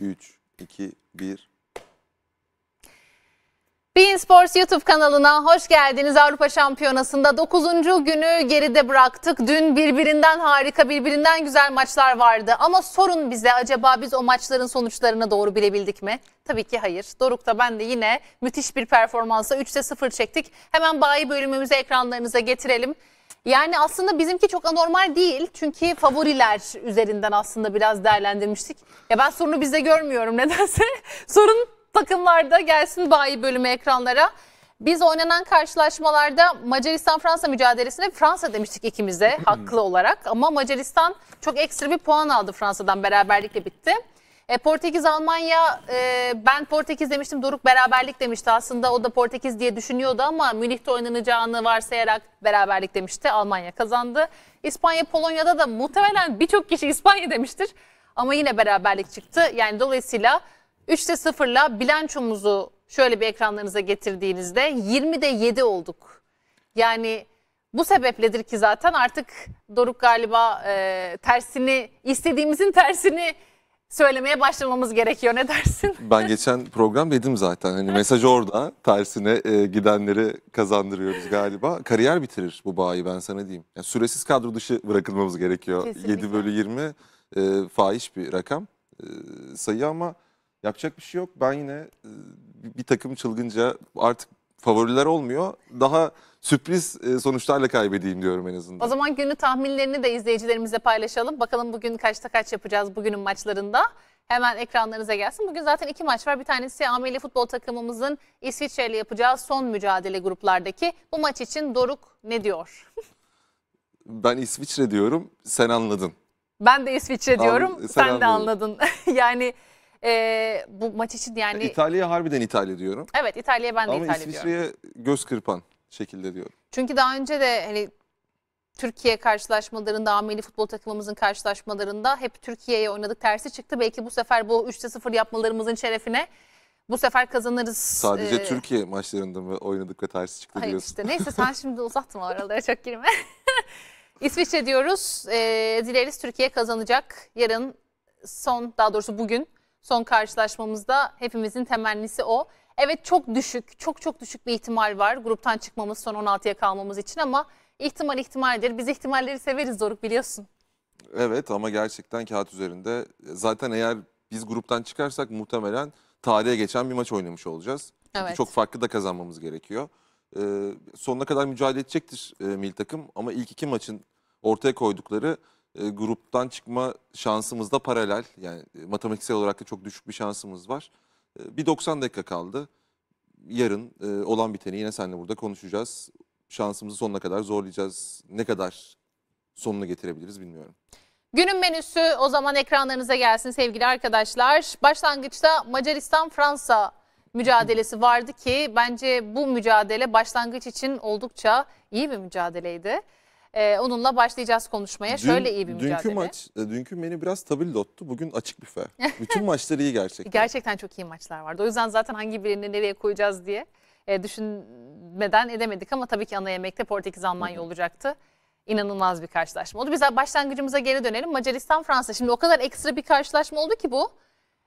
3, 2, 1. Bein Sports YouTube kanalına hoş geldiniz. Avrupa Şampiyonası'nda 9. günü geride bıraktık. Dün birbirinden harika, birbirinden güzel maçlar vardı. Ama sorun bize acaba biz o maçların sonuçlarını doğru bilebildik mi? Tabii ki hayır. Doruk'ta ben de yine müthiş bir performansa 3'te 0 çektik. Hemen bayi bölümümüzü ekranlarınıza getirelim. Yani aslında bizimki çok anormal değil. Çünkü favoriler üzerinden aslında biraz değerlendirmiştik. Ya ben sorunu bizde görmüyorum nedense. Sorun takımlarda gelsin bayi bölümü ekranlara. Biz oynanan karşılaşmalarda Macaristan-Fransa mücadelesinde Fransa demiştik ikimiz haklı olarak. Ama Macaristan çok ekstra bir puan aldı Fransa'dan beraberlikle bitti. E, Portekiz Almanya e, ben Portekiz demiştim Doruk beraberlik demişti aslında o da Portekiz diye düşünüyordu ama Münih'te oynanacağını varsayarak beraberlik demişti Almanya kazandı. İspanya Polonya'da da muhtemelen birçok kişi İspanya demiştir ama yine beraberlik çıktı. Yani dolayısıyla 3'te 0'la bilançomuzu şöyle bir ekranlarınıza getirdiğinizde 20'de 7 olduk. Yani bu sebepledir ki zaten artık Doruk galiba e, tersini istediğimizin tersini söylemeye başlamamız gerekiyor ne dersin? Ben geçen program dedim zaten hani mesaj orada tersine e, gidenleri kazandırıyoruz galiba. Kariyer bitirir bu bayi ben sana diyeyim. Yani süresiz kadro dışı bırakılmamız gerekiyor. Kesinlikle. 7 bölü 20 e, fahiş bir rakam e, sayı ama yapacak bir şey yok. Ben yine e, bir takım çılgınca artık favoriler olmuyor. Daha sürpriz e, sonuçlarla kaybedeyim diyorum en azından. O zaman günü tahminlerini de izleyicilerimizle paylaşalım. Bakalım bugün kaçta kaç yapacağız bugünün maçlarında. Hemen ekranlarınıza gelsin. Bugün zaten iki maç var. Bir tanesi Ameli futbol takımımızın İsviçre ile yapacağı son mücadele gruplardaki. Bu maç için Doruk ne diyor? ben İsviçre diyorum, sen anladın. Ben de İsviçre diyorum, Anladım, sen, sen de anladın. yani e, bu maç için yani... İtalya'ya harbiden İtalya diyorum. Evet, İtalya'ya ben de Ama İtalya İsviçre'ye diyorum. Ama İsviçre'ye göz kırpan şekilde diyorum. Çünkü daha önce de hani Türkiye karşılaşmalarında, ameli futbol takımımızın karşılaşmalarında hep Türkiye'ye oynadık tersi çıktı. Belki bu sefer bu 3'te 0 yapmalarımızın şerefine bu sefer kazanırız. Sadece ee, Türkiye maçlarında mı oynadık ve tersi çıktı hayır işte neyse sen şimdi uzattın aralara çok girme. İsviçre diyoruz. Ee, dileriz Türkiye kazanacak. Yarın son daha doğrusu bugün son karşılaşmamızda hepimizin temennisi o. Evet çok düşük, çok çok düşük bir ihtimal var gruptan çıkmamız, son 16'ya kalmamız için ama ihtimal ihtimaldir. Biz ihtimalleri severiz Doruk biliyorsun. Evet ama gerçekten kağıt üzerinde zaten eğer biz gruptan çıkarsak muhtemelen tarihe geçen bir maç oynamış olacağız. Çünkü evet. çok farklı da kazanmamız gerekiyor. Ee, sonuna kadar mücadele edecektir e, mil takım ama ilk iki maçın ortaya koydukları e, gruptan çıkma şansımız da paralel. Yani e, matematiksel olarak da çok düşük bir şansımız var. Ee, bir 90 dakika kaldı. Yarın e, olan biteni yine seninle burada konuşacağız. Şansımızı sonuna kadar zorlayacağız. Ne kadar sonunu getirebiliriz bilmiyorum. Günün menüsü o zaman ekranlarınıza gelsin sevgili arkadaşlar. Başlangıçta Macaristan-Fransa mücadelesi vardı ki bence bu mücadele başlangıç için oldukça iyi bir mücadeleydi. Ee, onunla başlayacağız konuşmaya. Dün, Şöyle iyi bir mücadele. E, dünkü Maç, dünkü beni biraz tabildottu. Bugün açık büfe. Bütün maçlar iyi gerçekten. gerçekten çok iyi maçlar vardı. O yüzden zaten hangi birini nereye koyacağız diye e, düşünmeden edemedik. Ama tabii ki ana yemekte Portekiz-Almanya olacaktı. İnanılmaz bir karşılaşma oldu. Biz başlangıcımıza geri dönelim. Macaristan-Fransa. Şimdi o kadar ekstra bir karşılaşma oldu ki bu.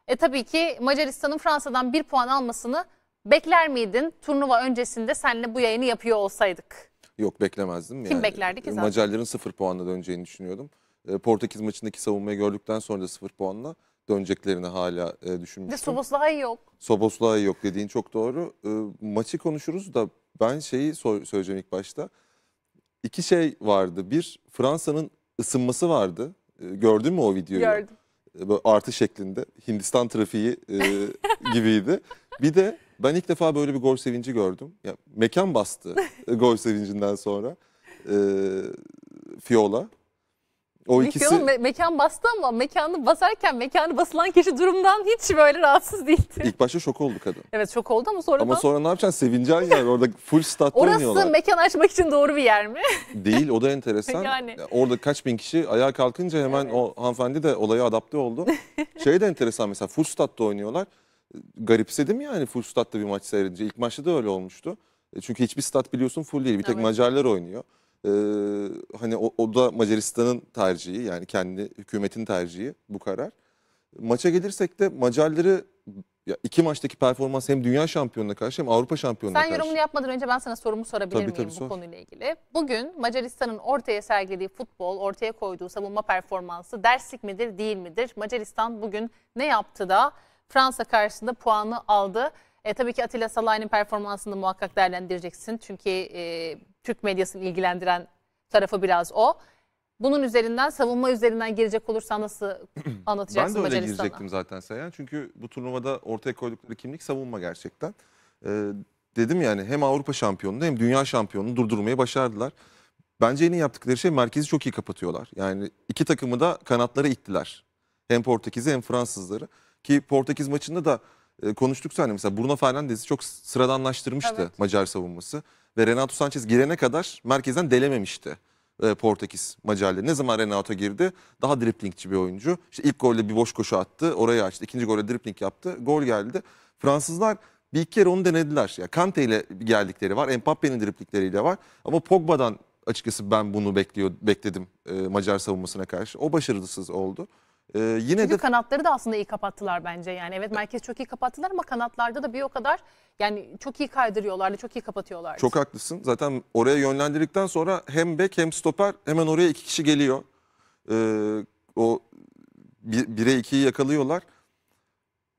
E tabii ki Macaristan'ın Fransa'dan bir puan almasını bekler miydin? Turnuva öncesinde seninle bu yayını yapıyor olsaydık. Yok beklemezdim. Kim yani, beklerdi ki e, zaten? Macarların 0 puanla döneceğini düşünüyordum. E, Portekiz maçındaki savunmayı gördükten sonra da sıfır puanla döneceklerini hala e, düşünmüştüm. Ve Soboslay yok. Soboslay yok dediğin çok doğru. E, maçı konuşuruz da ben şeyi söyleyeceğim ilk başta. İki şey vardı. Bir Fransa'nın ısınması vardı. gördün mü o videoyu? Gördüm. artı şeklinde. Hindistan trafiği gibiydi. Bir de ben ilk defa böyle bir gol sevinci gördüm. Ya, mekan bastı gol sevincinden sonra. E, Fiola. O ikisi... Fiola me- mekan bastı ama mekanı basarken mekanı basılan kişi durumdan hiç böyle rahatsız değildi. İlk başta şok oldu kadın. Evet şok oldu ama sonra Ama sonra ne yapacaksın? Sevineceksin yani orada full stat Orası oynuyorlar. Orası mekan açmak için doğru bir yer mi? Değil o da enteresan. yani. Orada kaç bin kişi ayağa kalkınca hemen evet. o hanımefendi de olaya adapte oldu. şey de enteresan mesela full statta oynuyorlar garipsedim yani full statta bir maç seyredince. İlk maçta da öyle olmuştu. E, çünkü hiçbir stat biliyorsun full değil. Bir tek evet. Macarlar oynuyor. Ee, hani o, o da Macaristan'ın tercihi yani kendi hükümetin tercihi bu karar. Maça gelirsek de Macarları ya iki maçtaki performans hem dünya şampiyonuna karşı hem Avrupa şampiyonuna Sen karşı. Sen yorumunu yapmadan önce ben sana sorumu sorabilir tabii, miyim tabii, bu sor. konuyla ilgili? Bugün Macaristan'ın ortaya sergilediği futbol, ortaya koyduğu savunma performansı derslik midir değil midir? Macaristan bugün ne yaptı da Fransa karşısında puanı aldı. E, tabii ki Atilla Salay'ın performansını muhakkak değerlendireceksin. Çünkü e, Türk medyasını ilgilendiren tarafı biraz o. Bunun üzerinden, savunma üzerinden gelecek olursa nasıl anlatacaksın Ben de öyle girecektim zaten Seyhan. Çünkü bu turnuvada ortaya koydukları kimlik savunma gerçekten. Ee, dedim yani hem Avrupa şampiyonunu hem dünya şampiyonunu durdurmayı başardılar. Bence en iyi yaptıkları şey merkezi çok iyi kapatıyorlar. Yani iki takımı da kanatlara ittiler. Hem Portekiz'i hem Fransızları. Ki Portekiz maçında da e, konuştuk seninle mesela Bruno Fernandes'i çok sıradanlaştırmıştı evet. Macar savunması. Ve Renato Sanchez girene kadar merkezden delememişti e, Portekiz Macarları. Ne zaman Renato girdi daha driplingçi bir oyuncu. İşte ilk golle bir boş koşu attı orayı açtı. İkinci golle dripling yaptı gol geldi. Fransızlar bir iki kere onu denediler. Ya yani Kante ile geldikleri var. Mbappe'nin driplikleriyle var. Ama Pogba'dan açıkçası ben bunu bekliyor bekledim e, Macar savunmasına karşı. O başarısız oldu. Ee, yine Çünkü de kanatları da aslında iyi kapattılar bence. Yani evet merkez çok iyi kapattılar ama kanatlarda da bir o kadar yani çok iyi kaydırıyorlardı, çok iyi kapatıyorlardı. çok haklısın. Zaten oraya yönlendirdikten sonra hem bek hem stoper hemen oraya iki kişi geliyor. Ee, o bir- bire ikiyi yakalıyorlar.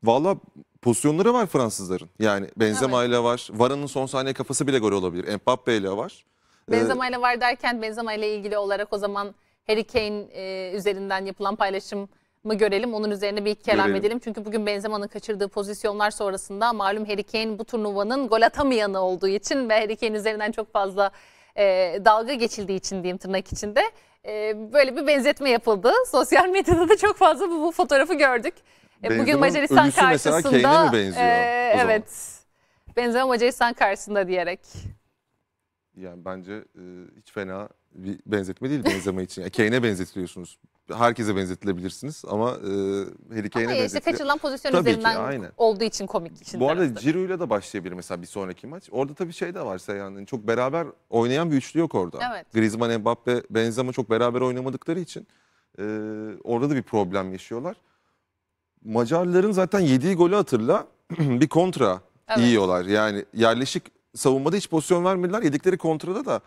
Valla pozisyonları var Fransızların. Yani Benzema ile var. Vara'nın son saniye kafası bile gol olabilir. Mbappe ile var. Ee, Benzema ile var derken Benzema ile ilgili olarak o zaman Harry Kane e, üzerinden yapılan paylaşım mı görelim? Onun üzerine bir kelam görelim. edelim. Çünkü bugün Benzema'nın kaçırdığı pozisyonlar sonrasında malum Harry Kane bu turnuvanın gol atamayanı olduğu için ve Harry Kane üzerinden çok fazla e, dalga geçildiği için diyeyim tırnak içinde e, böyle bir benzetme yapıldı. Sosyal medyada da çok fazla bu, bu fotoğrafı gördük. E, bugün Macaristan karşısında mi benziyor, e, evet. Benzema Macaristan karşısında diyerek. Yani bence e, hiç fena bir benzetme değil benzeme için. Yani Kane'e benzetiliyorsunuz. Herkese benzetilebilirsiniz ama e, Harry Kane'e benzetiliyor. işte kaçırılan pozisyon tabii üzerinden ki, aynen. olduğu için komik. Için Bu arada ile de başlayabilir mesela bir sonraki maç. Orada tabii şey de var yani çok beraber oynayan bir üçlü yok orada. Evet. Griezmann, Mbappe, Benzema çok beraber oynamadıkları için e, orada da bir problem yaşıyorlar. Macarların zaten yediği golü hatırla bir kontra evet. yiyorlar. Yani yerleşik savunmada hiç pozisyon vermediler. Yedikleri kontrada da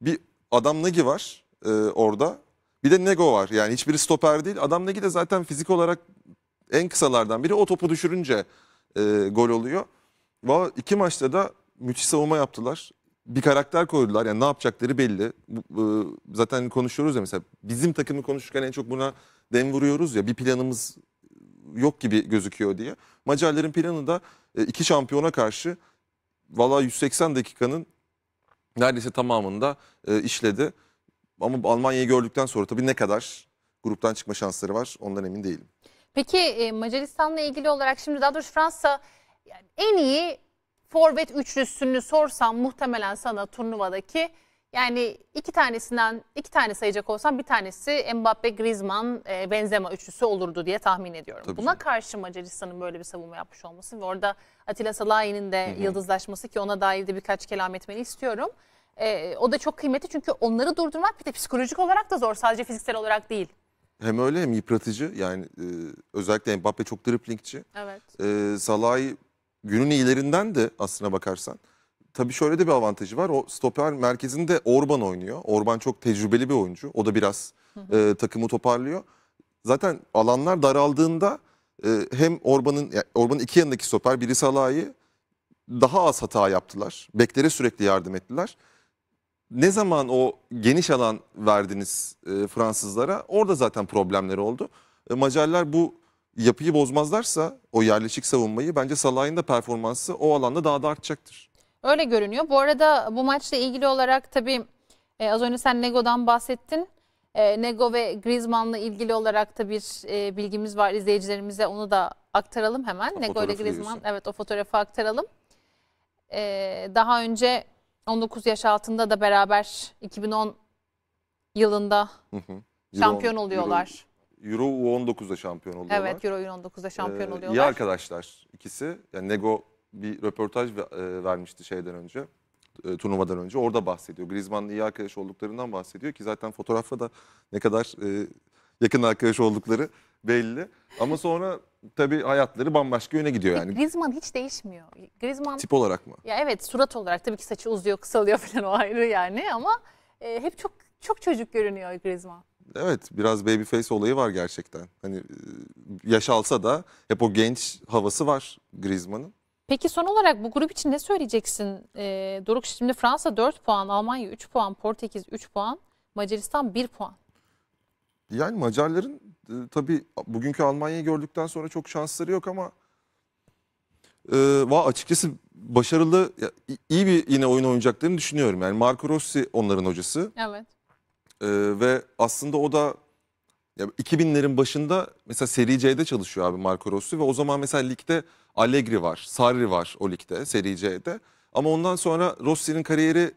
bir Adam Nagi var e, orada. Bir de Nego var. Yani hiçbiri stoper değil. Adam Nagi de zaten fizik olarak en kısalardan biri. O topu düşürünce e, gol oluyor. Valla iki maçta da müthiş savunma yaptılar. Bir karakter koydular. Yani ne yapacakları belli. Bu, e, zaten konuşuyoruz ya mesela. Bizim takımı konuşurken en çok buna dem vuruyoruz ya. Bir planımız yok gibi gözüküyor diye. Macarların planı da e, iki şampiyona karşı valla 180 dakikanın neredeyse tamamında e, işledi. Ama Almanya'yı gördükten sonra tabii ne kadar gruptan çıkma şansları var ondan emin değilim. Peki e, Macaristan'la ilgili olarak şimdi daha doğrusu Fransa yani en iyi forvet üçlüsünü sorsam muhtemelen sana turnuvadaki yani iki tanesinden iki tane sayacak olsam bir tanesi Mbappe, Griezmann, e, Benzema üçlüsü olurdu diye tahmin ediyorum. Tabii Buna canım. karşı Macaristan'ın böyle bir savunma yapmış olması ve orada Atilla Salahi'nin de Hı-hı. yıldızlaşması ki ona dair de birkaç kelam etmeni istiyorum. E, o da çok kıymetli çünkü onları durdurmak bir de psikolojik olarak da zor sadece fiziksel olarak değil. Hem öyle hem yıpratıcı yani e, özellikle Mbappe çok driplingçi. Evet. E, Salahi günün iyilerinden de aslına bakarsan tabii şöyle de bir avantajı var. O stoper merkezinde Orban oynuyor. Orban çok tecrübeli bir oyuncu. O da biraz e, takımı toparlıyor. Zaten alanlar daraldığında e, hem Orban'ın yani Orban'ın iki yanındaki stoper biri Salah'ı daha az hata yaptılar. Beklere sürekli yardım ettiler. Ne zaman o geniş alan verdiniz e, Fransızlara orada zaten problemleri oldu. E, Macarlar bu yapıyı bozmazlarsa o yerleşik savunmayı bence Salah'ın da performansı o alanda daha da artacaktır. Öyle görünüyor. Bu arada bu maçla ilgili olarak tabii e, az önce sen Nego'dan bahsettin. E, Nego ve Griezmann'la ilgili olarak da bir e, bilgimiz var izleyicilerimize. Onu da aktaralım hemen. O Nego ile Griezmann. Diyorsun. Evet o fotoğrafı aktaralım. E, daha önce 19 yaş altında da beraber 2010 yılında şampiyon oluyorlar. Euro, Euro U19'da şampiyon oluyorlar. Evet Euro U19'da şampiyon ee, oluyorlar. İyi arkadaşlar ikisi. Yani Nego bir röportaj e, vermişti şeyden önce e, turnuvadan önce orada bahsediyor. Griezmann'la iyi arkadaş olduklarından bahsediyor ki zaten fotoğrafta da ne kadar e, yakın arkadaş oldukları belli. Ama sonra tabii hayatları bambaşka yöne gidiyor yani. Griezmann hiç değişmiyor. Griezmann tip olarak mı? Ya evet, surat olarak tabii ki saçı uzuyor, kısalıyor falan o ayrı yani ama e, hep çok çok çocuk görünüyor Griezmann. Evet, biraz baby face olayı var gerçekten. Hani yaş alsa da hep o genç havası var Griezmann'ın. Peki son olarak bu grup için ne söyleyeceksin e, Doruk? Şimdi Fransa 4 puan, Almanya 3 puan, Portekiz 3 puan, Macaristan 1 puan. Yani Macarların e, tabii bugünkü Almanya'yı gördükten sonra çok şansları yok ama e, va açıkçası başarılı, iyi bir yine oyun oynayacaklarını düşünüyorum. Yani Marco Rossi onların hocası. Evet. E, ve aslında o da ya 2000'lerin başında mesela Serie C'de çalışıyor abi Marco Rossi ve o zaman mesela ligde Allegri var, Sarri var o ligde Serie C'de. Ama ondan sonra Rossi'nin kariyeri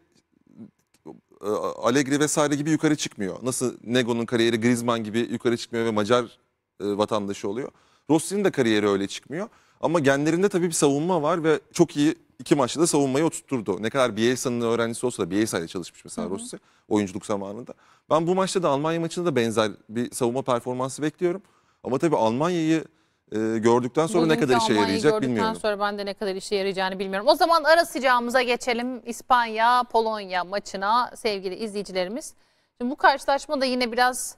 e, Allegri vesaire gibi yukarı çıkmıyor. Nasıl Nego'nun kariyeri Griezmann gibi yukarı çıkmıyor ve Macar e, vatandaşı oluyor. Rossi'nin de kariyeri öyle çıkmıyor. Ama genlerinde tabii bir savunma var ve çok iyi iki maçta da savunmayı oturtturdu. Ne kadar Bielsa'nın öğrencisi olsa da Bielsa ile çalışmış mesela hı Rossi oyunculuk zamanında. Ben bu maçta da Almanya maçında da benzer bir savunma performansı bekliyorum. Ama tabii Almanya'yı e, gördükten sonra Bugünkü ne kadar işe Almanya'yı yarayacak gördükten bilmiyorum. sonra ben de ne kadar işe yarayacağını bilmiyorum. O zaman ara sıcağımıza geçelim İspanya-Polonya maçına sevgili izleyicilerimiz. Şimdi bu karşılaşma da yine biraz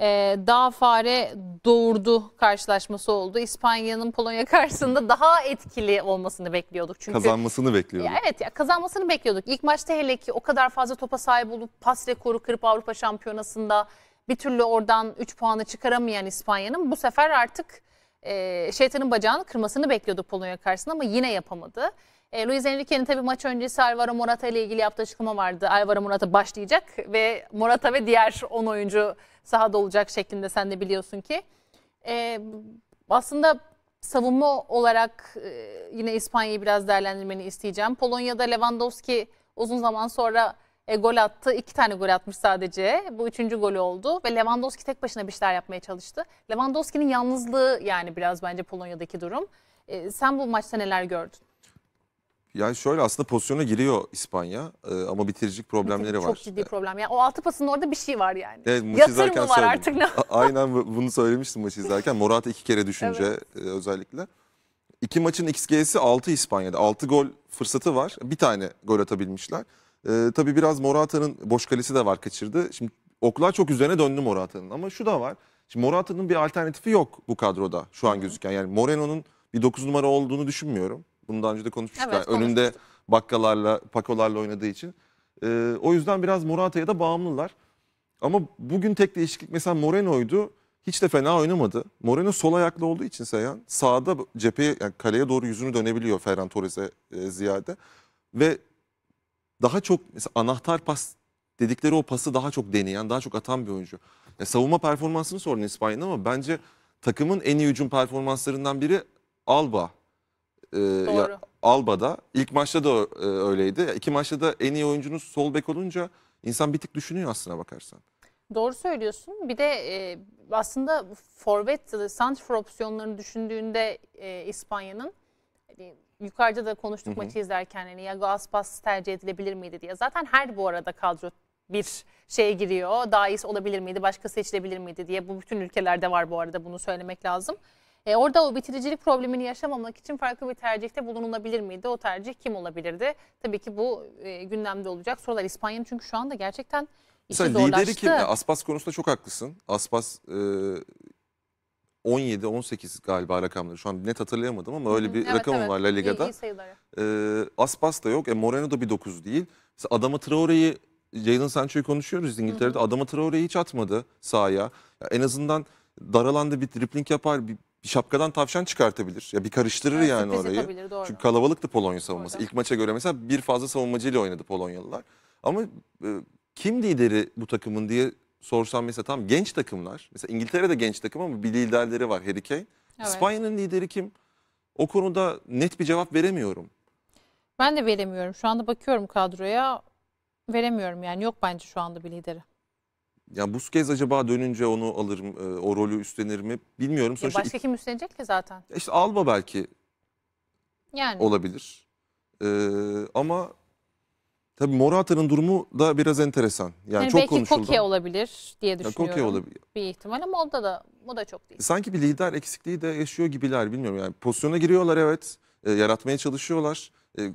e, dağ fare doğurdu karşılaşması oldu. İspanya'nın Polonya karşısında daha etkili olmasını bekliyorduk. Çünkü kazanmasını bekliyorduk. Ya evet ya kazanmasını bekliyorduk. İlk maçta hele ki o kadar fazla topa sahip olup pas rekoru kırıp Avrupa Şampiyonası'nda bir türlü oradan 3 puanı çıkaramayan İspanya'nın bu sefer artık e, şeytanın bacağını kırmasını bekliyordu Polonya karşısında ama yine yapamadı. E, Luis Enrique'nin tabii maç öncesi Alvaro Morata ile ilgili yaptığı açıklama vardı. Alvaro Morata başlayacak ve Morata ve diğer 10 oyuncu sahada olacak şeklinde sen de biliyorsun ki. E, aslında savunma olarak e, yine İspanya'yı biraz değerlendirmeni isteyeceğim. Polonya'da Lewandowski uzun zaman sonra e, gol attı. İki tane gol atmış sadece. Bu üçüncü golü oldu ve Lewandowski tek başına bir şeyler yapmaya çalıştı. Lewandowski'nin yalnızlığı yani biraz bence Polonya'daki durum. E, sen bu maçta neler gördün? Yani şöyle aslında pozisyona giriyor İspanya e, ama bitiricilik problemleri çok var. Çok ciddi problem. Yani o altı pasının orada bir şey var yani. Evet, maç izlerken var artık ne? Aynen bunu söylemiştim maç izlerken. Morata iki kere düşünce evet. e, özellikle. İki maçın XG'si 6 İspanya'da. 6 gol fırsatı var. Bir tane gol atabilmişler. E, tabii biraz Morata'nın boş kalesi de var kaçırdı. Şimdi oklar çok üzerine döndü Morata'nın ama şu da var. Şimdi Morata'nın bir alternatifi yok bu kadroda şu an gözüken. Yani Moreno'nun bir 9 numara olduğunu düşünmüyorum. Bunu daha önce de konuşmuştuk. Evet, yani önünde bakkalarla, pakolarla oynadığı için. E, o yüzden biraz Morata'ya da bağımlılar. Ama bugün tek değişiklik mesela Moreno'ydu. Hiç de fena oynamadı. Moreno sol ayaklı olduğu için Seyhan sağda cepheye yani kaleye doğru yüzünü dönebiliyor Ferran Torres'e e, ziyade. Ve daha çok mesela anahtar pas dedikleri o pası daha çok deneyen, daha çok atan bir oyuncu. Yani savunma performansını sorun İspanya'nın ama bence takımın en iyi hücum performanslarından biri Alba e, ya, Alba'da ilk maçta da e, öyleydi. İki maçta da en iyi oyuncunuz sol bek olunca insan bir tık düşünüyor aslına bakarsan. Doğru söylüyorsun. Bir de e, aslında forvet, santrfor opsiyonlarını düşündüğünde e, İspanya'nın hani, yukarıda da konuştuk Hı-hı. maçı izlerken hani ya Gaspas tercih edilebilir miydi diye. Zaten her bu arada kadro bir şeye giriyor. Daha iyisi olabilir miydi, başka seçilebilir miydi diye. Bu bütün ülkelerde var bu arada bunu söylemek lazım. E, orada o bitiricilik problemini yaşamamak için farklı bir tercihte bulunulabilir miydi? O tercih kim olabilirdi? Tabii ki bu e, gündemde olacak sorular. İspanya'nın çünkü şu anda gerçekten işi Mesela zorlaştı. lideri kim? Aspas konusunda çok haklısın. Aspas e, 17-18 galiba rakamları. Şu an net hatırlayamadım ama öyle bir evet, rakamı evet. var La Liga'da. İyi, iyi sayıları. e, Aspas da yok. E, Moreno da bir 9 değil. Mesela Adama Traore'yi, Jadon Sancho'yu konuşuyoruz İngiltere'de. Hı hı. Adama Traore'yi hiç atmadı sahaya. Ya, en azından daralandı bir dripling yapar, bir bir şapkadan tavşan çıkartabilir. Ya bir karıştırır evet, yani orayı. Doğru. Çünkü kalabalıktı Polonya savunması. Doğru. İlk maça göre mesela bir fazla savunmacıyla oynadı Polonyalılar. Ama e, kim lideri bu takımın diye sorsam mesela tam genç takımlar. Mesela İngiltere de genç takım ama bir liderleri var Harry Kane. Evet. İspanya'nın lideri kim? O konuda net bir cevap veremiyorum. Ben de veremiyorum. Şu anda bakıyorum kadroya. Veremiyorum yani yok bence şu anda bir lideri. Yani Busquets acaba dönünce onu alırım, e, o rolü üstlenir mi bilmiyorum. Sonuçta başka kim üstlenecek ki zaten? İşte Alba belki Yani olabilir. Ee, ama tabii Morata'nın durumu da biraz enteresan. Yani, Yani çok belki konuşuldu. Koke olabilir diye düşünüyorum. Koke olabilir. Bir ihtimal ama onda da o da çok değil. Sanki bir lider eksikliği de yaşıyor gibiler bilmiyorum. Yani pozisyona giriyorlar evet. E, yaratmaya çalışıyorlar. E,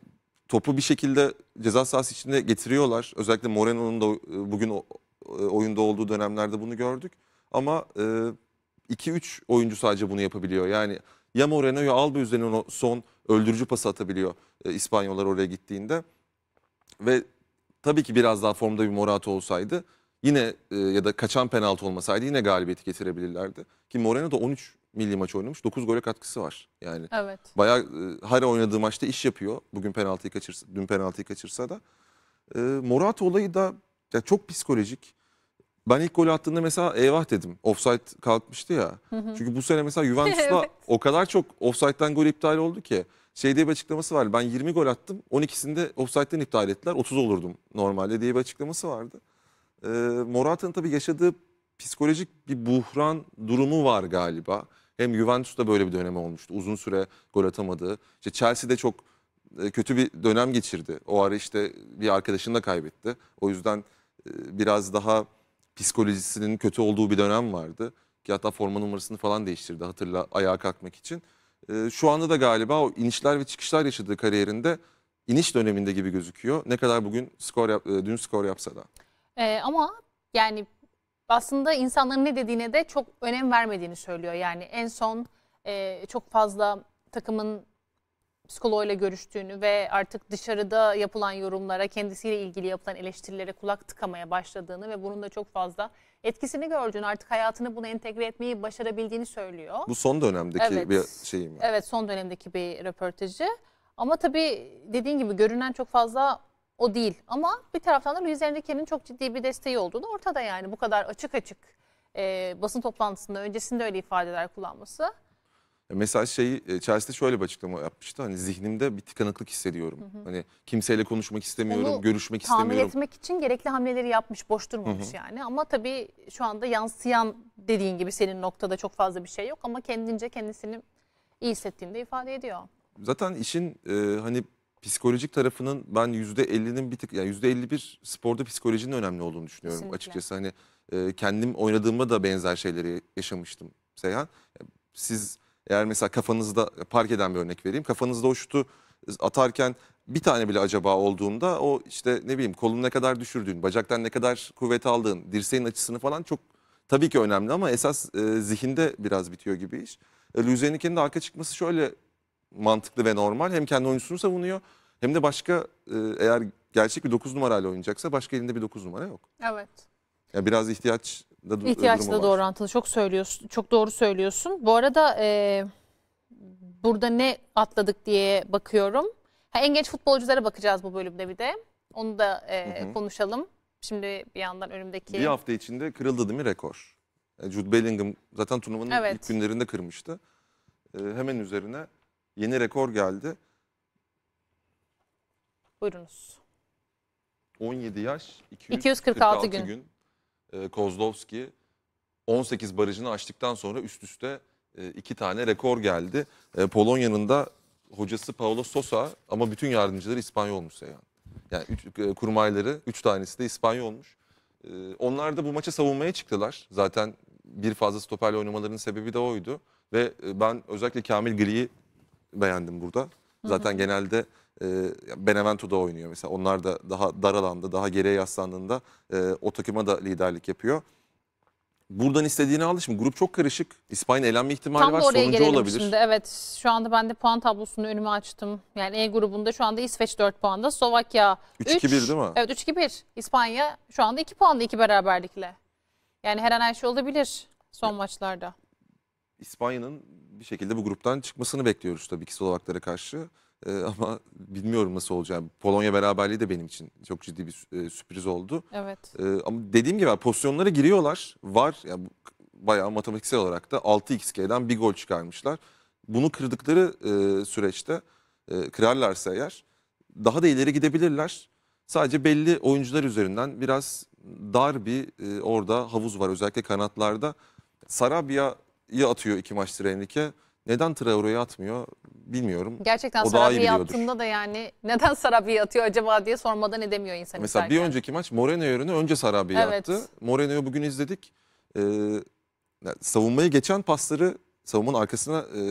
topu bir şekilde ceza sahası içinde getiriyorlar. Özellikle Moreno'nun da e, bugün o, e, oyunda olduğu dönemlerde bunu gördük. Ama 2-3 e, oyuncu sadece bunu yapabiliyor. Yani ya Moreno ya Alba üzerinden o son öldürücü pası atabiliyor e, İspanyollar oraya gittiğinde. Ve tabii ki biraz daha formda bir Morata olsaydı yine ya da kaçan penaltı olmasaydı yine galibiyeti getirebilirlerdi. Ki Moreno da 13 milli maç oynamış. 9 gole katkısı var. Yani evet. bayağı her oynadığı maçta iş yapıyor. Bugün penaltıyı kaçırsa, dün penaltıyı kaçırsa da. E, Morata olayı da ya çok psikolojik. Ben ilk golü attığında mesela eyvah dedim. Offside kalkmıştı ya. Hı hı. Çünkü bu sene mesela Juventus'ta evet. o kadar çok offside'den gol iptal oldu ki. Şey diye bir açıklaması var. Ben 20 gol attım. 12'sinde offside'den iptal ettiler. 30 olurdum normalde diye bir açıklaması vardı. Ee, Morata'nın tabii yaşadığı psikolojik bir buhran durumu var galiba. Hem Juventus'ta böyle bir dönemi olmuştu. Uzun süre gol atamadı. İşte Chelsea'de çok e, kötü bir dönem geçirdi. O ara işte bir arkadaşını da kaybetti. O yüzden e, biraz daha psikolojisinin kötü olduğu bir dönem vardı. Ki hatta forma numarasını falan değiştirdi hatırla ayağa kalkmak için. E, şu anda da galiba o inişler ve çıkışlar yaşadığı kariyerinde iniş döneminde gibi gözüküyor. Ne kadar bugün skor yap, e, dün skor yapsa da. Ee, ama yani aslında insanların ne dediğine de çok önem vermediğini söylüyor. Yani en son e, çok fazla takımın psikoloğuyla görüştüğünü ve artık dışarıda yapılan yorumlara, kendisiyle ilgili yapılan eleştirilere kulak tıkamaya başladığını ve bunun da çok fazla etkisini gördüğünü, artık hayatını bunu entegre etmeyi başarabildiğini söylüyor. Bu son dönemdeki evet. bir şey mi? Evet, son dönemdeki bir röportajı. Ama tabii dediğin gibi görünen çok fazla o değil. Ama bir taraftan da Louis Enrique'nin çok ciddi bir desteği olduğunu ortada yani bu kadar açık açık e, basın toplantısında öncesinde öyle ifadeler kullanması Mesela şey Chelsea'de şöyle bir açıklama yapmıştı. Hani zihnimde bir tıkanıklık hissediyorum. Hı hı. Hani kimseyle konuşmak istemiyorum, Onu görüşmek tahmin istemiyorum. Tahmin etmek için gerekli hamleleri yapmış, boş durmamış hı hı. yani. Ama tabii şu anda yansıyan dediğin gibi senin noktada çok fazla bir şey yok ama kendince kendisini iyi hissettiğinde ifade ediyor. Zaten işin e, hani psikolojik tarafının ben %50'nin bir tık yani %51 sporda psikolojinin önemli olduğunu düşünüyorum Kesinlikle. açıkçası. Hani e, kendim oynadığımda da benzer şeyleri yaşamıştım Seyhan. Siz eğer mesela kafanızda park eden bir örnek vereyim. Kafanızda o şutu atarken bir tane bile acaba olduğunda o işte ne bileyim kolun ne kadar düşürdüğün, bacaktan ne kadar kuvvet aldığın, dirseğin açısını falan çok tabii ki önemli ama esas e, zihinde biraz bitiyor gibi iş. E, Luzernike'nin de arka çıkması şöyle mantıklı ve normal. Hem kendi oyuncusunu savunuyor hem de başka e, eğer gerçek bir 9 numarayla oynayacaksa başka elinde bir 9 numara yok. Evet. Yani biraz ihtiyaç da ihtiyaçla da doğrantılı. Çok söylüyorsun. Çok doğru söylüyorsun. Bu arada e, burada ne atladık diye bakıyorum. Ha, en genç futbolculara bakacağız bu bölümde bir de. Onu da e, hı hı. konuşalım. Şimdi bir yandan önümdeki... Bir hafta içinde kırıldı değil mi rekor? E, Jude Bellingham zaten turnuvanın evet. ilk günlerinde kırmıştı. E, hemen üzerine yeni rekor geldi. Buyurunuz. 17 yaş 246, 246 gün. gün e, Kozlovski 18 barajını açtıktan sonra üst üste e, iki tane rekor geldi. E, Polonya'nın da hocası Paolo Sosa ama bütün yardımcıları İspanyolmuş Seyhan. Yani üç, e, kurmayları 3 tanesi de İspanyolmuş. E, onlar da bu maça savunmaya çıktılar. Zaten bir fazla stoperle oynamalarının sebebi de oydu. Ve ben özellikle Kamil Gri'yi beğendim burada. Zaten hı hı. genelde ee, Benevento'da oynuyor mesela. Onlar da daha dar alanda, daha geriye yaslandığında e, o takıma da liderlik yapıyor. Buradan istediğini aldı. Şimdi grup çok karışık. İspanya elenme ihtimali Tam var. Oraya Sonuncu olabilir. Şimdi. Evet şu anda ben de puan tablosunu önüme açtım. Yani E grubunda şu anda İsveç 4 puanda. Slovakya 3-2-1 değil mi? Evet 3-2-1. İspanya şu anda 2 puanda 2 beraberlikle. Yani her an her şey olabilir son evet. maçlarda. İspanya'nın bir şekilde bu gruptan çıkmasını bekliyoruz tabii ki Slovaklara karşı. E, ama bilmiyorum nasıl olacak Polonya beraberliği de benim için çok ciddi bir e, sürpriz oldu. Evet. E, ama dediğim gibi pozisyonlara giriyorlar. Var yani bayağı matematiksel olarak da 6xG'den bir gol çıkarmışlar. Bunu kırdıkları e, süreçte e, kırarlarsa eğer daha da ileri gidebilirler. Sadece belli oyuncular üzerinden biraz dar bir e, orada havuz var özellikle kanatlarda. Sarabia'yı atıyor iki maçtır Enrique. Neden Traore'yi atmıyor bilmiyorum. Gerçekten o daha attığında da yani neden Sarabi'yi atıyor acaba diye sormadan edemiyor insan Mesela bir önceki maç Moreno'ya önüne önce Sarabi'yi Evet. attı. Moreno'yu bugün izledik. Ee, savunmayı geçen pasları savunmanın arkasına e,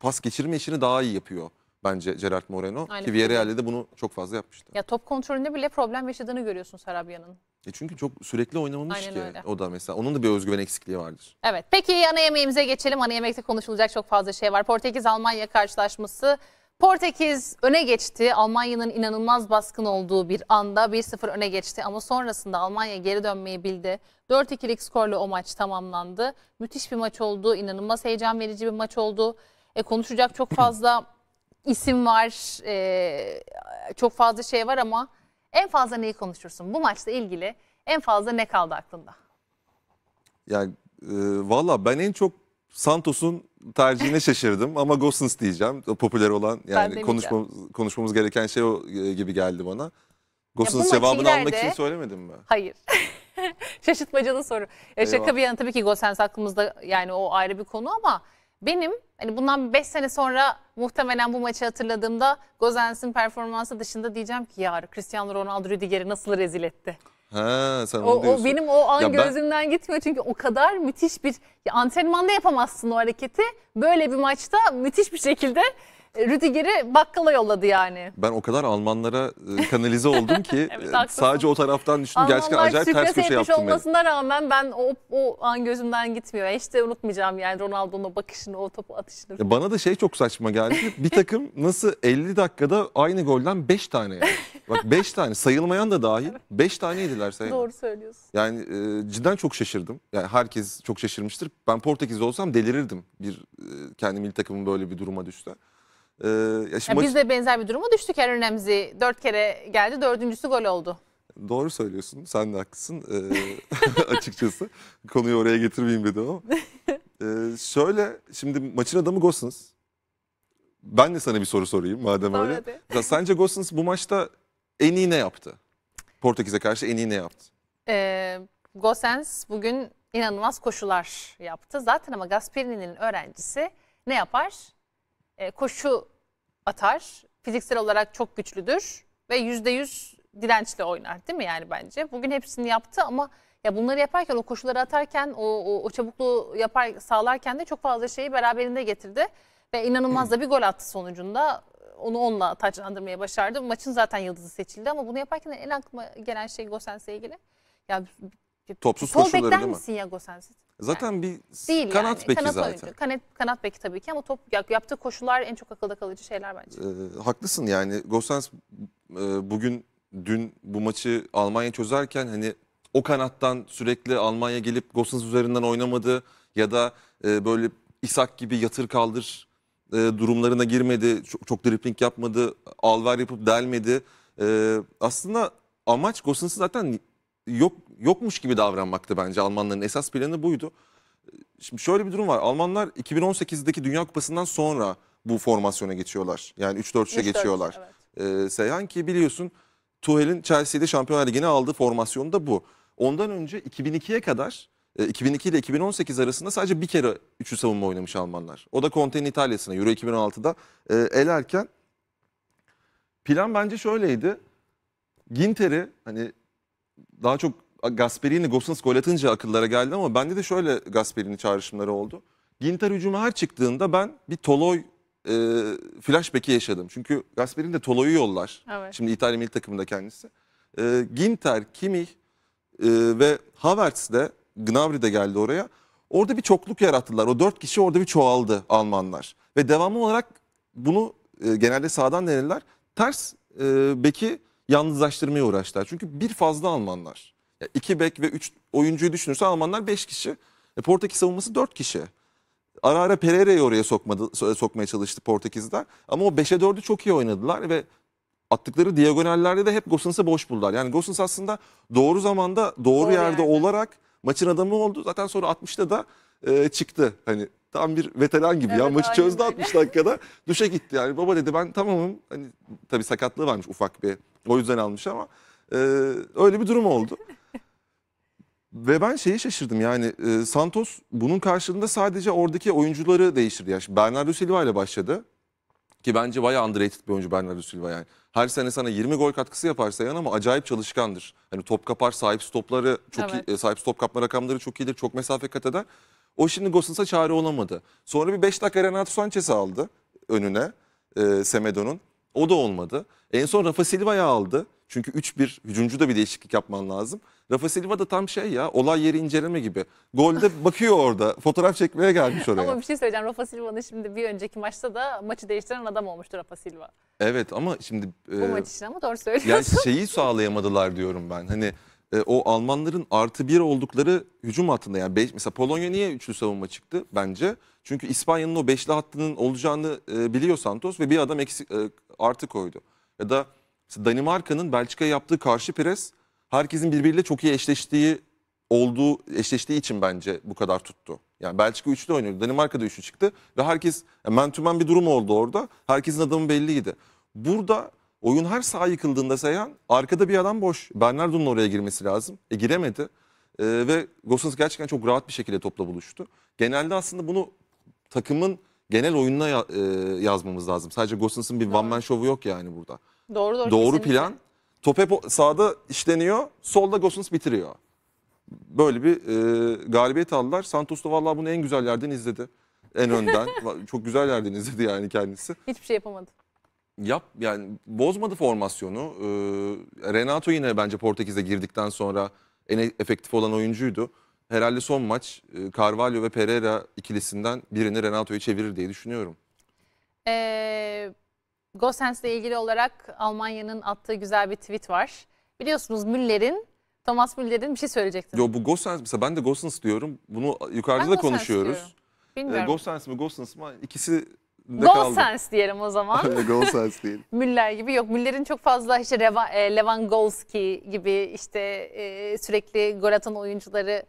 pas geçirme işini daha iyi yapıyor bence Gerard Moreno. Aynen. Ki Villarreal'de de bunu çok fazla yapmıştı. Ya top kontrolünde bile problem yaşadığını görüyorsun Sarabia'nın. E çünkü çok sürekli oynamamış Aynen ki öyle. o da mesela. Onun da bir özgüven eksikliği vardır. Evet. Peki ana yemeğimize geçelim. Ana yemekte konuşulacak çok fazla şey var. Portekiz-Almanya karşılaşması. Portekiz öne geçti. Almanya'nın inanılmaz baskın olduğu bir anda 1-0 öne geçti. Ama sonrasında Almanya geri dönmeyi bildi. 4-2'lik skorla o maç tamamlandı. Müthiş bir maç oldu. İnanılmaz heyecan verici bir maç oldu. E, konuşacak çok fazla isim var. E, çok fazla şey var ama... En fazla neyi konuşursun? Bu maçla ilgili en fazla ne kaldı aklında? yani, e, valla ben en çok Santos'un tercihine şaşırdım ama Gosens diyeceğim. O popüler olan yani konuşmamız, konuşmamamız gereken şey o e, gibi geldi bana. Gosens cevabını ileride... almak için söylemedim mi? Hayır. Şaşırtmacalı soru. Ya e, şaka bir yana tabii ki Gosens aklımızda yani o ayrı bir konu ama benim hani bundan 5 sene sonra muhtemelen bu maçı hatırladığımda Gozens'in performansı dışında diyeceğim ki ya Cristiano Ronaldo Rüdiger'i nasıl rezil etti. Ha, sen o, o benim o an ya gözümden ben... gitmiyor çünkü o kadar müthiş bir ya antrenmanda yapamazsın o hareketi. Böyle bir maçta müthiş bir şekilde Rüdiger'i bakkala yolladı yani. Ben o kadar Almanlara e, kanalize oldum ki Evet, e, sadece o taraftan düşündüm. Gerçekten acayip ters sürpriz köşe etmiş yaptım. beni. olmasına rağmen ben o, o an gözümden gitmiyor. Hiç de unutmayacağım yani Ronaldo'nun bakışını, o topu atışını. Ya Bana da şey çok saçma geldi. Bir takım nasıl 50 dakikada aynı golden 5 tane yani. Bak 5 tane sayılmayan da dahil 5 tane yediler sayın. Doğru söylüyorsun. Yani e, cidden çok şaşırdım. Yani herkes çok şaşırmıştır. Ben Portekiz olsam delirirdim bir e, kendi milli takımım böyle bir duruma düştü. Ee, ya şimdi yani maç... de benzer bir duruma düştük her Remzi. Dört kere geldi dördüncüsü gol oldu. Doğru söylüyorsun sen de haklısın ee, açıkçası. Konuyu oraya getirmeyeyim dedim ama. Ee, şöyle şimdi maçın adamı Gossens. Ben de sana bir soru sorayım madem Sonra öyle. Hadi. sence Gossens bu maçta en iyi ne yaptı? Portekiz'e karşı en iyi ne yaptı? Ee, Gosens bugün inanılmaz koşular yaptı. Zaten ama Gasperini'nin öğrencisi ne yapar? E, koşu atar. Fiziksel olarak çok güçlüdür ve yüzde yüz dirençle oynar değil mi yani bence? Bugün hepsini yaptı ama ya bunları yaparken o koşuları atarken o, o, o çabukluğu yapar sağlarken de çok fazla şeyi beraberinde getirdi ve inanılmaz da bir gol attı sonucunda. Onu onunla taçlandırmaya başardı. Maçın zaten yıldızı seçildi ama bunu yaparken en aklıma gelen şey Gossens'e ilgili. Ya Topsuz Sol koşulları değil mi? misin Yago sensiz? Zaten yani. bir değil kanat yani. beki kanat zaten. Kanat, kanat beki tabii ki ama top yaptığı koşular en çok akılda kalıcı şeyler bence. Ee, haklısın yani Gosens e, bugün dün bu maçı Almanya çözerken hani o kanattan sürekli Almanya gelip Gosens üzerinden oynamadı ya da e, böyle İshak gibi yatır kaldır e, durumlarına girmedi. Çok, çok dripling yapmadı. Alver yapıp delmedi. E, aslında amaç Gosens'i zaten yok yokmuş gibi davranmaktı bence Almanların esas planı buydu. Şimdi şöyle bir durum var. Almanlar 2018'deki Dünya Kupası'ndan sonra bu formasyona geçiyorlar. Yani 3-4-3'e geçiyorlar. Evet. Ee, Seyhan ki biliyorsun Tuhel'in Chelsea'de Şampiyonlar Ligi'ne aldığı formasyon da bu. Ondan önce 2002'ye kadar 2002 e, ile 2018 arasında sadece bir kere üçlü savunma oynamış Almanlar. O da Conte'nin İtalya'sına Euro 2016'da e, ee, elerken plan bence şöyleydi. Ginter'i hani daha çok Gasperini, Gosens gol atınca akıllara geldi ama bende de şöyle Gasperini çağrışımları oldu. Ginter hücumu her çıktığında ben bir Toloy e, flashback'i yaşadım. Çünkü Gasperini de Toloy'u yollar. Evet. Şimdi İtalya milli takımında kendisi. E, Ginter, Kimmich e, ve Havertz de Gnabry de geldi oraya. Orada bir çokluk yarattılar. O dört kişi orada bir çoğaldı Almanlar. Ve devamlı olarak bunu e, genelde sağdan denirler. Ters e, beki yalnızlaştırmaya uğraştılar. Çünkü bir fazla Almanlar. Yani iki bek ve üç oyuncuyu düşünürsen Almanlar beş kişi. E, Portekiz savunması dört kişi. Ara ara Pereira'yı oraya sokmadı, sokmaya çalıştı Portekiz'de. Ama o beşe dördü çok iyi oynadılar ve attıkları diagonallerde de hep Gosens'ı boş buldular. Yani Gosens aslında doğru zamanda doğru, doğru yerde yani. olarak maçın adamı oldu. Zaten sonra 60'ta da e, çıktı. Hani tam bir veteran gibi evet, ya maçı çözdü 60 dakikada. Düşe gitti yani baba dedi ben tamamım. Hani tabii sakatlığı varmış ufak bir o yüzden almış ama e, öyle bir durum oldu. Ve ben şeyi şaşırdım yani e, Santos bunun karşılığında sadece oradaki oyuncuları değiştirdi. Yani Bernardo Silva ile başladı ki bence bayağı underrated bir oyuncu Bernardo Silva yani. Her sene sana 20 gol katkısı yaparsa yan ama acayip çalışkandır. Hani top kapar, sahip stopları çok evet. iyi, e, sahip stop kapma rakamları çok iyidir, çok mesafe kat eder. O şimdi Gosens'a çare olamadı. Sonra bir 5 dakika Renato Sanchez aldı önüne e, Semedo'nun. O da olmadı. En son Rafa Silva'yı aldı. Çünkü 3-1 da bir değişiklik yapman lazım. Rafa Silva da tam şey ya olay yeri inceleme gibi. Golde bakıyor orada fotoğraf çekmeye gelmiş oraya. ama bir şey söyleyeceğim Rafa Silva'nın şimdi bir önceki maçta da maçı değiştiren adam olmuştu Rafa Silva. Evet ama şimdi... Bu e, maç için ama doğru söylüyorsun. Yani şeyi sağlayamadılar diyorum ben. Hani e, o Almanların artı bir oldukları hücum hattında yani beş, mesela Polonya niye üçlü savunma çıktı bence? Çünkü İspanya'nın o beşli hattının olacağını e, biliyor Santos ve bir adam eksik e, artı koydu. Ya da Danimarka'nın Belçika'ya yaptığı karşı pres herkesin birbiriyle çok iyi eşleştiği olduğu eşleştiği için bence bu kadar tuttu. Yani Belçika üçlü oynuyordu. Danimarka da üçlü çıktı. Ve herkes yani mentümen bir durum oldu orada. Herkesin adamı belliydi. Burada oyun her sağa yıkıldığında sayan arkada bir adam boş. Bernardo'nun oraya girmesi lazım. E giremedi. E, ve Gosens gerçekten çok rahat bir şekilde topla buluştu. Genelde aslında bunu takımın genel oyununa ya- e, yazmamız lazım. Sadece Gossins'ın bir one man show'u yok yani burada. Doğru doğru. Doğru kesinlikle. plan. Top hep sağda işleniyor. Solda Gossens bitiriyor. Böyle bir e, galibiyet aldılar. Santos da vallahi bunu en güzel yerden izledi. En önden. Çok güzel yerden izledi yani kendisi. Hiçbir şey yapamadı. Yap yani bozmadı formasyonu. Ee, Renato yine bence Portekiz'e girdikten sonra en e-, efektif olan oyuncuydu herhalde son maç e, Carvalho ve Pereira ikilisinden birini Renato'ya çevirir diye düşünüyorum. Ee, ile ilgili olarak Almanya'nın attığı güzel bir tweet var. Biliyorsunuz Müller'in Thomas Müller'in bir şey söyleyecektin. Yo bu Gosens mesela ben de Gosens diyorum. Bunu yukarıda ben da konuşuyoruz. Diyorum. Ee, Bilmiyorum. E, Gosens mi Gosens mi ikisi Goalsense diyelim o zaman. Goalsense diyelim. Müller gibi yok. Müller'in çok fazla işte Reva, e, Lewandowski gibi işte e, sürekli gol atan oyuncuları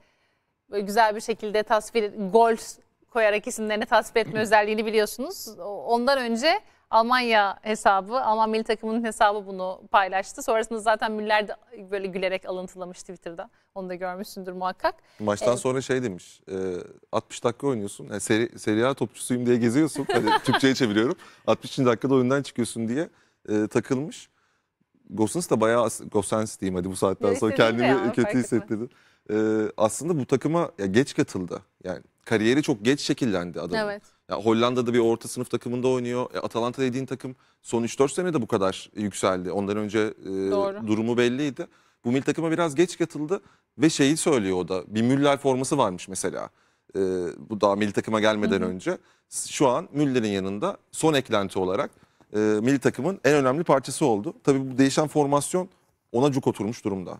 güzel bir şekilde tasvir, gol koyarak isimlerini tasvir etme özelliğini biliyorsunuz. Ondan önce Almanya hesabı, Alman milli takımının hesabı bunu paylaştı. Sonrasında zaten Müller de böyle gülerek alıntılamış Twitter'da. Onu da görmüşsündür muhakkak. Maçtan ee, sonra şey demiş, e, 60 dakika oynuyorsun, yani e, seri, seri A topçusuyum diye geziyorsun. Hani Türkçe'ye çeviriyorum. 60. dakikada oyundan çıkıyorsun diye e, takılmış. Gosens de bayağı, Gosens diyeyim hadi bu saatten sonra kendimi ya, kötü hissettirdi e, aslında bu takıma ya geç katıldı. Yani kariyeri çok geç şekillendi adam. Evet. Ya Hollanda'da bir orta sınıf takımında oynuyor. E, Atalanta dediğin takım son 3-4 senede bu kadar yükseldi. Ondan önce e, durumu belliydi. Bu milli takıma biraz geç katıldı ve şeyi söylüyor o da. Bir Müller forması varmış mesela. E, bu daha milli takıma gelmeden Hı -hı. önce. Şu an Müller'in yanında son eklenti olarak e, milli takımın en önemli parçası oldu. Tabii bu değişen formasyon ona cuk oturmuş durumda.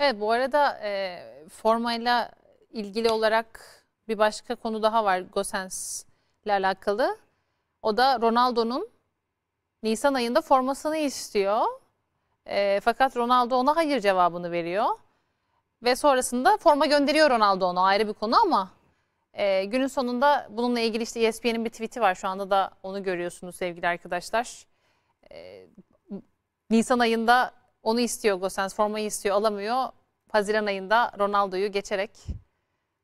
Evet bu arada e, formayla ilgili olarak bir başka konu daha var Gosens ile alakalı. O da Ronaldo'nun Nisan ayında formasını istiyor. E, fakat Ronaldo ona hayır cevabını veriyor. Ve sonrasında forma gönderiyor Ronaldo ona ayrı bir konu ama e, günün sonunda bununla ilgili işte ESPN'in bir tweet'i var. Şu anda da onu görüyorsunuz sevgili arkadaşlar. E, Nisan ayında onu istiyor Gosens, formayı istiyor, alamıyor. Haziran ayında Ronaldo'yu geçerek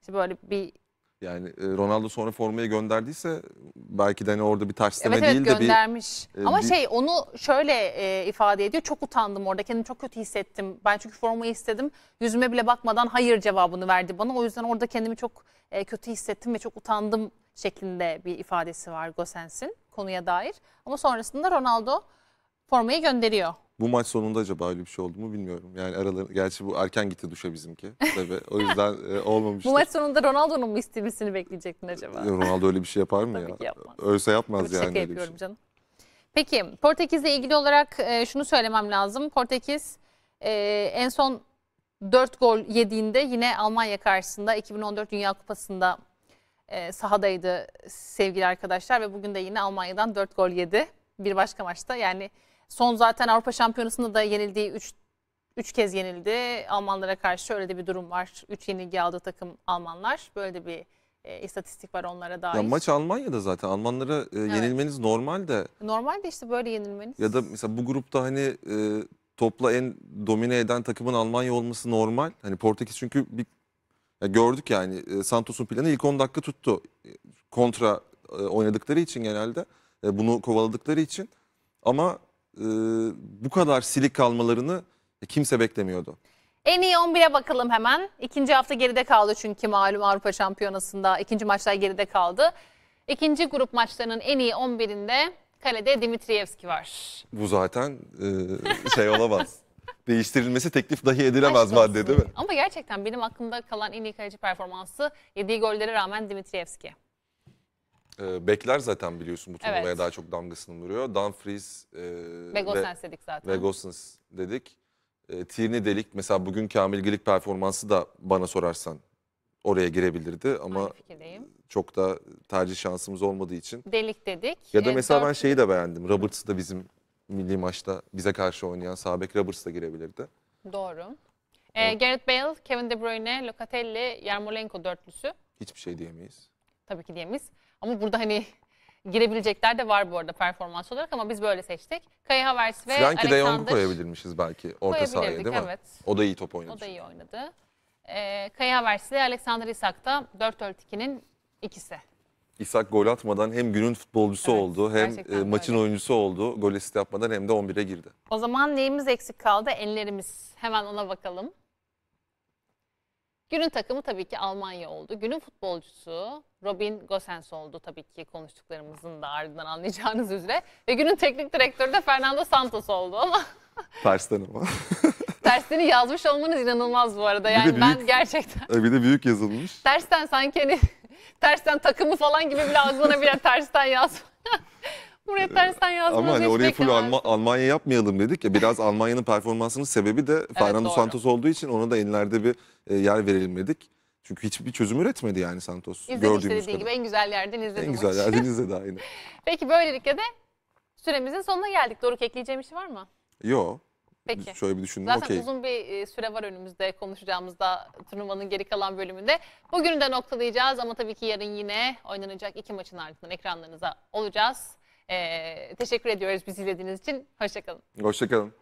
işte böyle bir yani e, Ronaldo sonra formayı gönderdiyse belki de hani orada bir tersleme evet, evet, değil de bir... Evet göndermiş. E, Ama bir... şey onu şöyle e, ifade ediyor. Çok utandım orada. Kendimi çok kötü hissettim. Ben çünkü formayı istedim. Yüzüme bile bakmadan hayır cevabını verdi bana. O yüzden orada kendimi çok e, kötü hissettim ve çok utandım şeklinde bir ifadesi var Gosens'in konuya dair. Ama sonrasında Ronaldo formayı gönderiyor. Bu maç sonunda acaba öyle bir şey oldu mu bilmiyorum. Yani araları gerçi bu erken gitti duşa bizimki. Tabii o yüzden e, olmamıştı. Bu maç sonunda Ronaldo'nun mu istilmesini bekleyecektin acaba? Ronaldo öyle bir şey yapar mı Tabii ya? Ki yapmaz. Ölse yapmaz Tabii yani. Şaka yapıyorum şey. canım. Peki Portekiz'le ilgili olarak e, şunu söylemem lazım. Portekiz e, en son 4 gol yediğinde yine Almanya karşısında 2014 Dünya Kupası'nda e, sahadaydı sevgili arkadaşlar ve bugün de yine Almanya'dan 4 gol yedi bir başka maçta. Yani Son zaten Avrupa Şampiyonası'nda da yenildiği 3 3 kez yenildi. Almanlara karşı öyle de bir durum var. 3 yenilgi aldı takım Almanlar. Böyle de bir e, istatistik var onlara dair. Ya maç Almanya'da zaten. Almanlara e, evet. yenilmeniz normal de. Normal de işte böyle yenilmeniz. Ya da mesela bu grupta hani e, topla en domine eden takımın Almanya olması normal. Hani Portekiz çünkü bir ya gördük yani e, Santos'un planı ilk 10 dakika tuttu. Kontra e, oynadıkları için genelde e, bunu kovaladıkları için ama e, bu kadar silik kalmalarını kimse beklemiyordu. En iyi 11'e bakalım hemen. İkinci hafta geride kaldı çünkü malum Avrupa Şampiyonası'nda ikinci maçlar geride kaldı. İkinci grup maçlarının en iyi 11'inde kalede Dimitrievski var. Bu zaten e, şey olamaz. Değiştirilmesi teklif dahi edilemez Aşk madde değil mi? Ama gerçekten benim aklımda kalan en iyi kaleci performansı yediği gollere rağmen Dimitrievski. E, bekler zaten biliyorsun bu turnuvaya evet. daha çok damgasını vuruyor. Dumfries e, ve dedik zaten. Ve dedik. E, Tierney delik mesela bugün Kamil Gilik performansı da bana sorarsan oraya girebilirdi ama çok da tercih şansımız olmadığı için. Delik dedik. Ya da e, mesela e, ben şeyi de beğendim. Roberts da bizim milli maçta bize karşı oynayan Sabek Roberts da girebilirdi. Doğru. Ee, evet. Gareth Bale, Kevin De Bruyne, Locatelli, Yarmolenko dörtlüsü. Hiçbir şey diyemeyiz. Tabii ki diyemeyiz. Ama burada hani girebilecekler de var bu arada performans olarak ama biz böyle seçtik. Kaya Havertz ve Frankie de Jong'u Alexander koyabilirmişiz belki orta sahaya değil mi? evet. O da iyi top oynadı. o da iyi oynadı. Ee, Kaya Havertz ve Alexander Isak da 4-4-2'nin ikisi. İshak gol atmadan hem günün futbolcusu Evet, oldu hem e, maçın öyle. oyuncusu oldu. Gol asist yapmadan hem de 11'e girdi. O zaman neyimiz eksik kaldı? Ellerimiz. Hemen ona bakalım. Günün takımı tabii ki Almanya oldu. Günün futbolcusu Robin Gosens oldu tabii ki konuştuklarımızın da ardından anlayacağınız üzere. Ve günün teknik direktörü de Fernando Santos oldu ama. Tersten ama. Tersini yazmış olmanız inanılmaz bu arada. Yani büyük, ben gerçekten. Bir de büyük yazılmış. Tersten sanki hani tersten takımı falan gibi bile ağzına bile tersten yazmış. Cumhuriyet dersinden yazdığımız Ama hani oraya full Alma, Almanya yapmayalım dedik ya. Biraz Almanya'nın performansının sebebi de Fernando doğru. Santos olduğu için ona da enlerde bir e, yer verelim dedik. Çünkü hiçbir çözüm üretmedi yani Santos. İzledik işte gibi en güzel yerden izledim. En güzel yerden izledi aynı. Peki böylelikle de süremizin sonuna geldik. Doruk ekleyeceğim bir şey var mı? Yok. Peki. Şöyle bir düşündüm. Zaten okay. uzun bir e, süre var önümüzde konuşacağımızda turnuvanın geri kalan bölümünde. Bugünü de noktalayacağız ama tabii ki yarın yine oynanacak iki maçın ardından ekranlarınıza olacağız. Ee, teşekkür ediyoruz bizi izlediğiniz için. Hoşçakalın. Hoşçakalın.